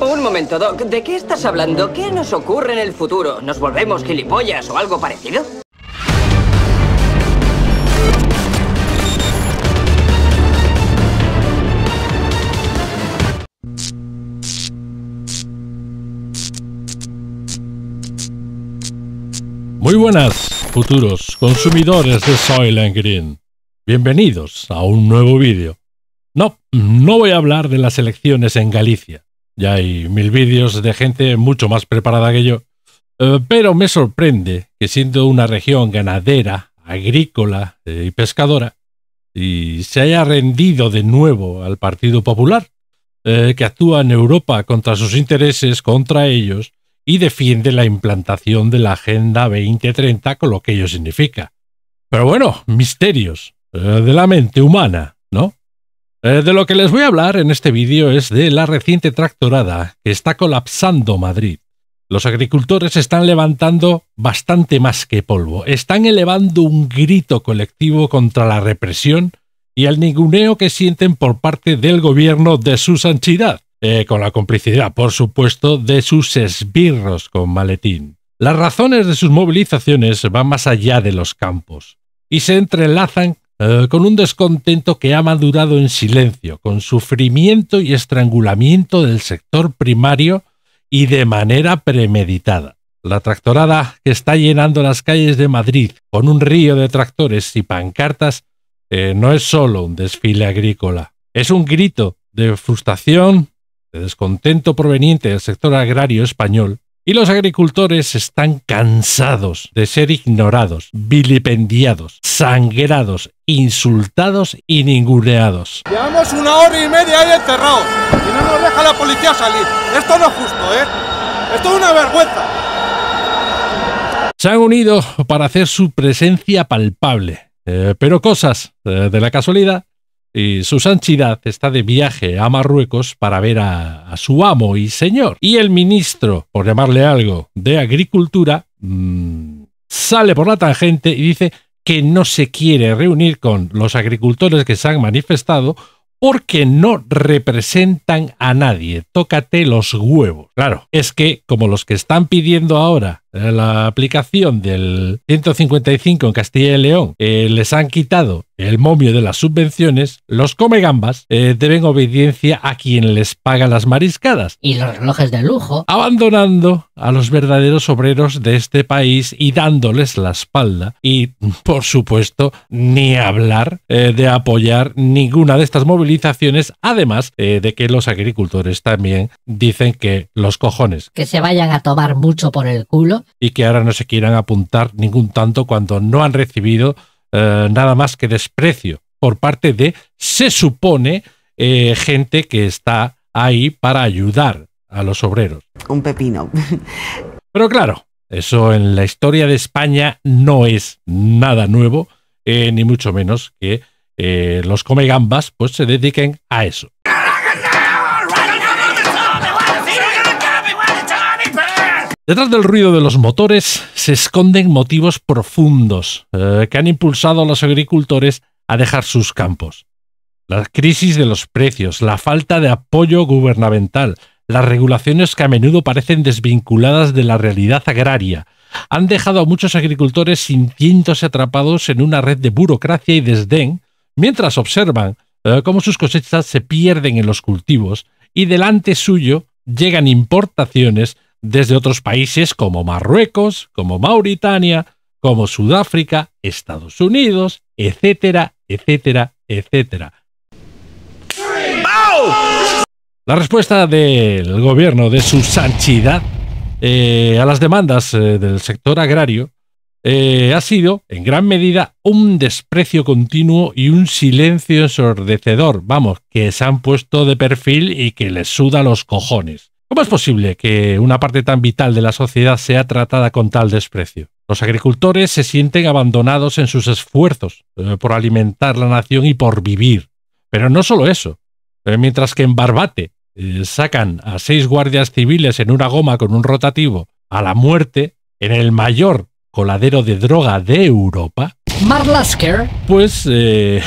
Un momento, Doc. ¿De qué estás hablando? ¿Qué nos ocurre en el futuro? ¿Nos volvemos gilipollas o algo parecido? Muy buenas, futuros consumidores de and Green. Bienvenidos a un nuevo vídeo. No, no voy a hablar de las elecciones en Galicia. Ya hay mil vídeos de gente mucho más preparada que yo. Eh, pero me sorprende que siendo una región ganadera, agrícola eh, y pescadora, y se haya rendido de nuevo al Partido Popular, eh, que actúa en Europa contra sus intereses, contra ellos, y defiende la implantación de la Agenda 2030 con lo que ello significa. Pero bueno, misterios de la mente humana, ¿no? Eh, de lo que les voy a hablar en este vídeo es de la reciente tractorada que está colapsando Madrid. Los agricultores están levantando bastante más que polvo. Están elevando un grito colectivo contra la represión y el ninguneo que sienten por parte del gobierno de su sanchidad, eh, con la complicidad, por supuesto, de sus esbirros con maletín. Las razones de sus movilizaciones van más allá de los campos y se entrelazan eh, con un descontento que ha madurado en silencio, con sufrimiento y estrangulamiento del sector primario y de manera premeditada. La tractorada que está llenando las calles de Madrid con un río de tractores y pancartas eh, no es solo un desfile agrícola, es un grito de frustración, de descontento proveniente del sector agrario español y los agricultores están cansados de ser ignorados, vilipendiados, sangrados, insultados y ninguneados. Llevamos una hora y media ahí encerrados y no nos deja la policía salir. Esto no es justo, ¿eh? Esto es una vergüenza se han unido para hacer su presencia palpable. Eh, pero cosas eh, de la casualidad y eh, su sanchidad está de viaje a Marruecos para ver a, su amo y señor. Y el ministro, por llamarle algo, de Agricultura, mm, sale por la tangente y dice que no se quiere reunir con los agricultores que se han manifestado porque no representan a nadie. Tócate los huevos. Claro, es que como los que están pidiendo ahora eh, la aplicación del 155 en Castilla y León eh, les han quitado el momio de las subvenciones, los comegambas eh, deben obediencia a quien les paga las mariscadas. Y los relojes de lujo. Abandonando a los verdaderos obreros de este país y dándoles la espalda. Y, por supuesto, ni hablar de apoyar ninguna de estas movilizaciones, además de que los agricultores también dicen que los cojones. Que se vayan a tomar mucho por el culo y que ahora no se quieran apuntar ningún tanto cuando no han recibido eh, nada más que desprecio por parte de, se supone, eh, gente que está ahí para ayudar a los obreros. Un pepino. Pero claro, eso en la historia de España no es nada nuevo, eh, ni mucho menos que los comegambas pues, se dediquen a eso. Detrás del ruido de los motores se esconden motivos profundos eh, que han impulsado a los agricultores a dejar sus campos. La crisis de los precios, la falta de apoyo gubernamental, las regulaciones que a menudo parecen desvinculadas de la realidad agraria, han dejado a muchos agricultores sintiéndose atrapados en una red de burocracia y desdén, mientras observan eh, cómo sus cosechas se pierden en los cultivos y delante suyo llegan importaciones desde otros países como Marruecos, como Mauritania, como Sudáfrica, Estados Unidos, etcétera, etcétera, etcétera. La respuesta del gobierno de su sanchidad eh, a las demandas eh, del sector agrario eh, ha sido, en gran medida, un desprecio continuo y un silencio ensordecedor, vamos, que se han puesto de perfil y que les suda los cojones. ¿Cómo es posible que una parte tan vital de la sociedad sea tratada con tal desprecio? Los agricultores se sienten abandonados en sus esfuerzos eh, por alimentar la nación y por vivir. Pero no solo eso. Eh, mientras que en Barbate eh, sacan a seis guardias civiles en una goma con un rotativo a la muerte, en el mayor coladero de droga de Europa. Marlasker. Pues...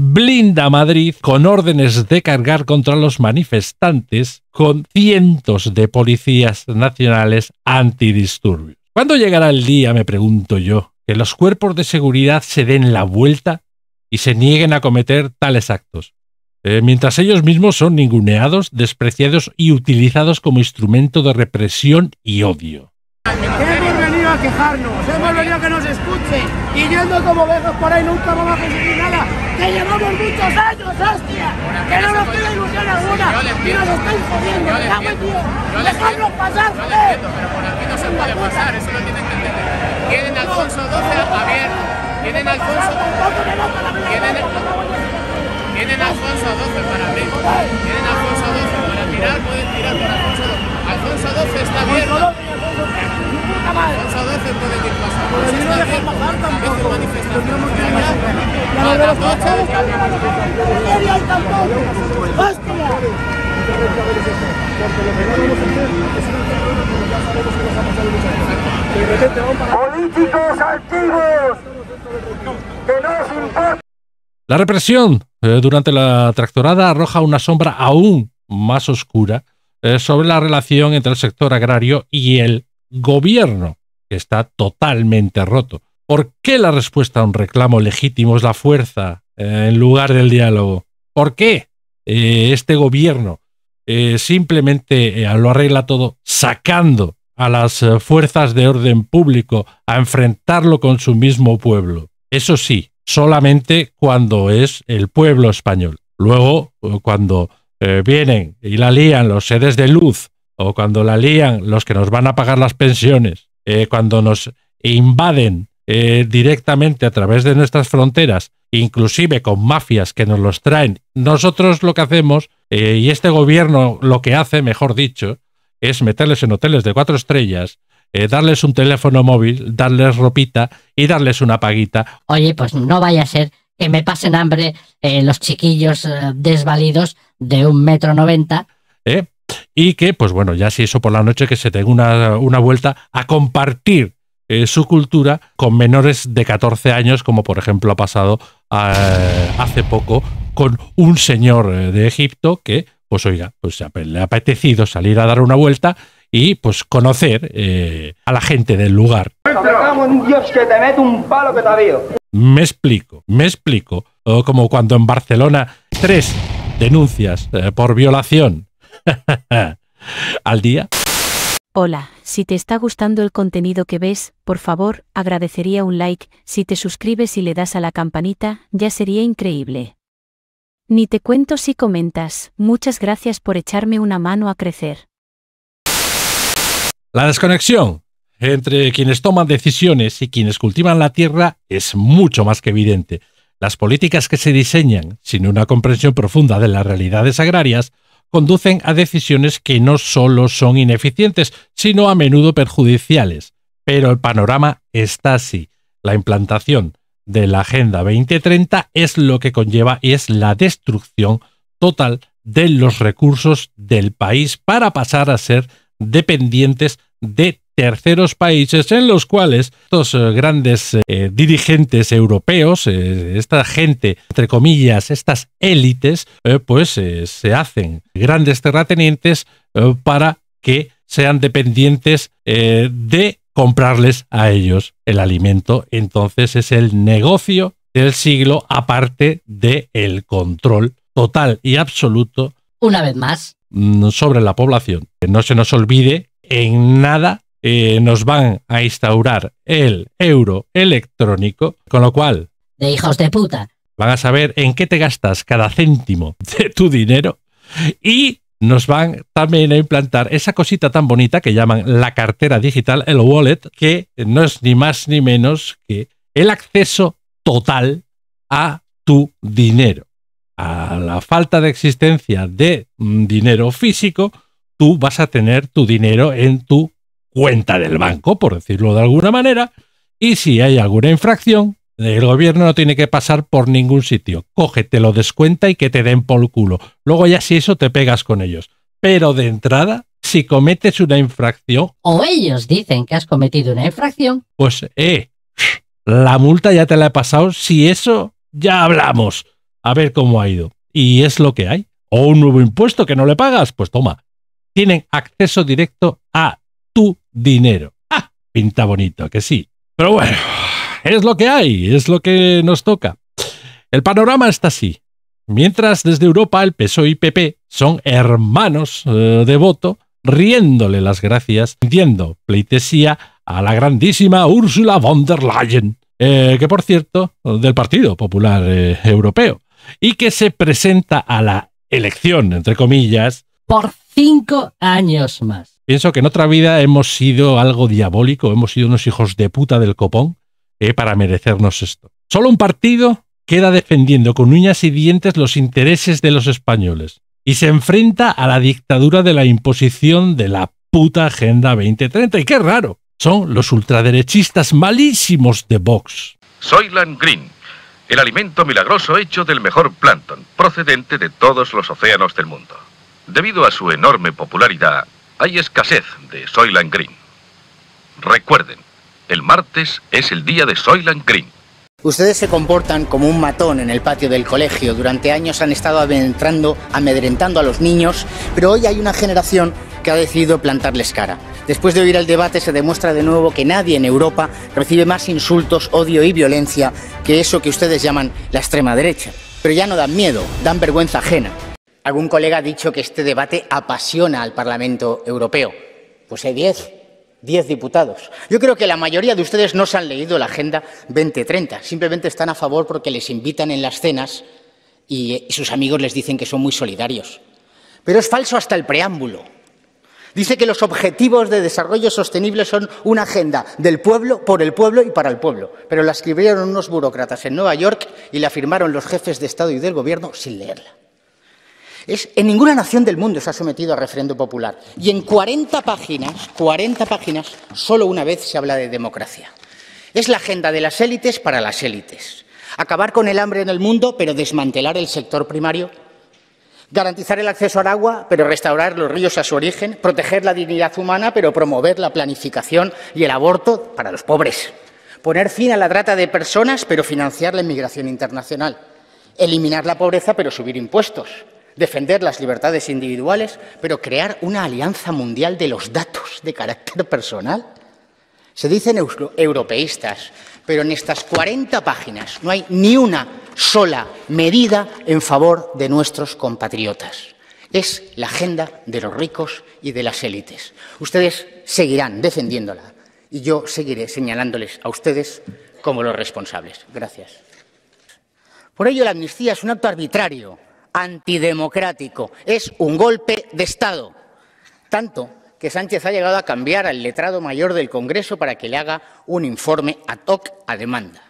blinda Madrid con órdenes de cargar contra los manifestantes con cientos de policías nacionales antidisturbios. ¿Cuándo llegará el día, me pregunto yo, que los cuerpos de seguridad se den la vuelta y se nieguen a cometer tales actos? Eh, mientras ellos mismos son ninguneados, despreciados y utilizados como instrumento de represión y odio. Hemos venido a quejarnos, hemos venido a que nos y yendo como por ahí nunca vamos a nada que llevamos muchos años, hostia, que no nos queda ilusión alguna, y nos estáis jodiendo, les pido. les les pasar, pero por aquí no se puede pasar, eso lo tienen que entender. Tienen Alfonso 12 abierto, tienen Alfonso... Tienen, tienen Alfonso 12 para abrir, tienen Alfonso 12 para tirar, pueden tirar para Alfonso 12. La represión eh, durante la tractorada arroja una sombra aún más oscura eh, sobre la relación entre el sector agrario y el gobierno que está totalmente roto. ¿Por qué la respuesta a un reclamo legítimo es la fuerza eh, en lugar del diálogo? ¿Por qué eh, este gobierno eh, simplemente lo arregla todo sacando a las fuerzas de orden público a enfrentarlo con su mismo pueblo? Eso sí, solamente cuando es el pueblo español. Luego, cuando vienen y la lían los seres de luz, o cuando la lían los que nos van a pagar las pensiones, eh, cuando nos invaden eh, directamente a través de nuestras fronteras, inclusive con mafias que nos los traen, nosotros lo que hacemos, eh, y este gobierno lo que hace, mejor dicho, es meterles en hoteles de cuatro estrellas, darles un teléfono móvil, darles ropita y darles una paguita. Oye, pues no vaya a ser que me pasen hambre los chiquillos desvalidos de un metro noventa y que, pues bueno, ya si eso por la noche que se tenga una, una vuelta a compartir eh, su cultura con menores de 14 años, como por ejemplo ha pasado eh, hace poco con un señor eh, de Egipto que, pues oiga, pues, pues le ha apetecido salir a dar una vuelta y pues conocer a la gente del lugar. me explico, me explico. como cuando en Barcelona tres denuncias por violación al día. Hola, si te está gustando el contenido que ves, por favor, agradecería un like, si te suscribes y le das a la campanita, ya sería increíble. Ni te cuento si comentas, muchas gracias por echarme una mano a crecer. La desconexión entre quienes toman decisiones y quienes cultivan la tierra es mucho más que evidente. Las políticas que se diseñan sin una comprensión profunda de las realidades agrarias conducen a decisiones que no solo son ineficientes, sino a menudo perjudiciales. Pero el panorama está así. La implantación de la Agenda 2030 es lo que conlleva y es la destrucción total de los recursos del país para pasar a ser dependientes de terceros países en los cuales estos eh, grandes eh, dirigentes europeos, eh, esta gente, entre comillas, estas élites, pues se hacen grandes terratenientes para que sean dependientes de comprarles a ellos el alimento. Entonces es el negocio del siglo aparte del control total y absoluto. Una vez más. Sobre la población. No se nos olvide en nada eh, nos van a instaurar el euro electrónico, con lo cual... De hijos de puta. Van a saber en qué te gastas cada céntimo de tu dinero y nos van también a implantar esa cosita tan bonita que llaman la cartera digital, el wallet, que no es ni más ni menos que el acceso total a tu dinero. A la falta de existencia de mm, dinero físico, tú vas a tener tu dinero en tu cuenta del banco, por decirlo de alguna manera, y si hay alguna infracción, el gobierno no tiene que pasar por ningún sitio. Coge, te lo descuenta y que te den por el culo. Luego ya si eso te pegas con ellos. Pero de entrada, si cometes una infracción... O ellos dicen que has cometido una infracción. Pues, eh, la multa ya te la he pasado. Si eso, ya hablamos. A ver cómo ha ido. Y es lo que hay. O un nuevo impuesto que no le pagas. Pues toma. Tienen acceso directo a dinero. Ah, pinta bonito, que sí. Pero bueno, es lo que hay, es lo que nos toca. El panorama está así. Mientras desde Europa el PSOE y PP son hermanos eh, de voto, riéndole las gracias, pidiendo pleitesía a la grandísima Ursula von der Leyen, eh, que por cierto, del Partido Popular eh, Europeo, y que se presenta a la elección, entre comillas, por cinco años más. Pienso que en otra vida hemos sido algo diabólico, hemos sido unos hijos de puta del copón eh, para merecernos esto. Solo un partido queda defendiendo con uñas y dientes los intereses de los españoles y se enfrenta a la dictadura de la imposición de la puta Agenda 2030. Y qué raro, son los ultraderechistas malísimos de Vox. Soyland Green, el alimento milagroso hecho del mejor plancton, procedente de todos los océanos del mundo. Debido a su enorme popularidad, hay escasez de Soylent Green. Recuerden, el martes es el día de Soylent Green. Ustedes se comportan como un matón en el patio del colegio. Durante años han estado adentrando, amedrentando a los niños, pero hoy hay una generación que ha decidido plantarles cara. Después de oír el debate se demuestra de nuevo que nadie en Europa recibe más insultos, odio y violencia que eso que ustedes llaman la extrema derecha. Pero ya no dan miedo, dan vergüenza ajena. Algún colega ha dicho que este debate apasiona al Parlamento Europeo. Pues hay diez, diez diputados. Yo creo que la mayoría de ustedes no se han leído la Agenda 2030. Simplemente están a favor porque les invitan en las cenas y sus amigos les dicen que son muy solidarios. Pero es falso hasta el preámbulo. Dice que los objetivos de desarrollo sostenible son una agenda del pueblo, por el pueblo y para el pueblo. Pero la escribieron unos burócratas en Nueva York y la firmaron los jefes de Estado y del Gobierno sin leerla en ninguna nación del mundo se ha sometido a referendo popular. Y en 40 páginas, 40 páginas, solo una vez se habla de democracia. Es la agenda de las élites para las élites. Acabar con el hambre en el mundo, pero desmantelar el sector primario. Garantizar el acceso al agua, pero restaurar los ríos a su origen. Proteger la dignidad humana, pero promover la planificación y el aborto para los pobres. Poner fin a la trata de personas, pero financiar la inmigración internacional. Eliminar la pobreza, pero subir impuestos defender las libertades individuales, pero crear una alianza mundial de los datos de carácter personal. Se dicen europeístas, pero en estas 40 páginas no hay ni una sola medida en favor de nuestros compatriotas. Es la agenda de los ricos y de las élites. Ustedes seguirán defendiéndola y yo seguiré señalándoles a ustedes como los responsables. Gracias. Por ello, la amnistía es un acto arbitrario antidemocrático, es un golpe de Estado. Tanto que Sánchez ha llegado a cambiar al letrado mayor del Congreso para que le haga un informe a TOC a demanda.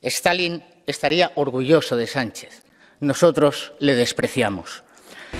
Stalin estaría orgulloso de Sánchez. Nosotros le despreciamos.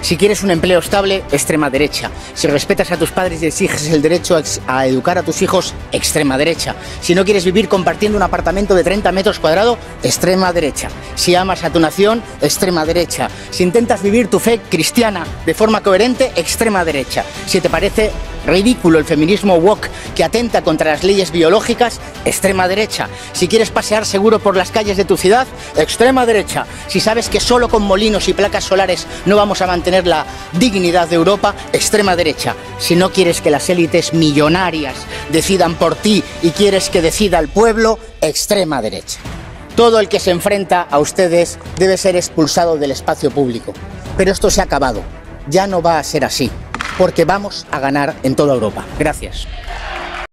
Si quieres un empleo estable, extrema derecha. Si respetas a tus padres y exiges el derecho a, educar a tus hijos, extrema derecha. Si no quieres vivir compartiendo un apartamento de 30 metros cuadrados, extrema derecha. Si amas a tu nación, extrema derecha. Si intentas vivir tu fe cristiana de forma coherente, extrema derecha. Si te parece ridículo el feminismo woke que atenta contra las leyes biológicas, extrema derecha. Si quieres pasear seguro por las calles de tu ciudad, extrema derecha. Si sabes que solo con molinos y placas solares no vamos a mantener la dignidad de Europa, extrema derecha. Si no quieres que las élites millonarias decidan por ti y quieres que decida el pueblo, extrema derecha. Todo el que se enfrenta a ustedes debe ser expulsado del espacio público. Pero esto se ha acabado. Ya no va a ser así porque vamos a ganar en toda Europa. Gracias.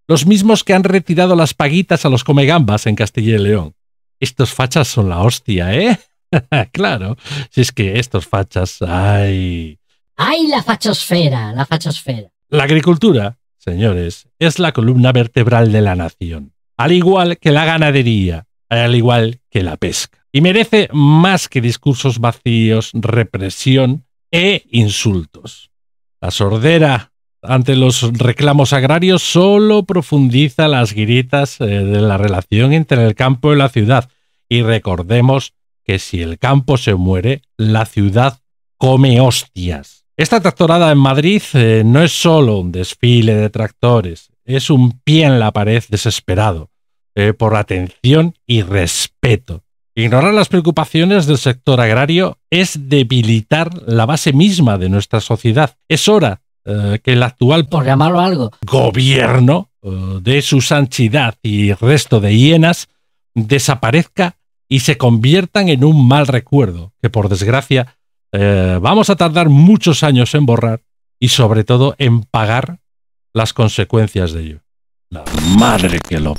Los mismos que han retirado las paguitas a los comegambas en Castilla y León. Estos fachas son la hostia, ¿eh? claro, si es que estos fachas, ¡ay! ¡Ay, la fachosfera! La fachosfera. La agricultura, señores, es la columna vertebral de la nación, al igual que la ganadería, al igual que la pesca. Y merece más que discursos vacíos, represión e insultos. La sordera ante los reclamos agrarios solo profundiza las grietas eh, de la relación entre el campo y la ciudad. Y recordemos que si el campo se muere, la ciudad come hostias. Esta tractorada en Madrid eh, no es solo un desfile de tractores, es un pie en la pared desesperado eh, por atención y respeto. Ignorar las preocupaciones del sector agrario es debilitar la base misma de nuestra sociedad. Es hora eh, que el actual gobierno eh, de su sanchidad y resto de hienas desaparezca y se conviertan en un mal recuerdo que por desgracia eh, vamos a tardar muchos años en borrar y sobre todo en pagar las consecuencias de ello. La madre que lo...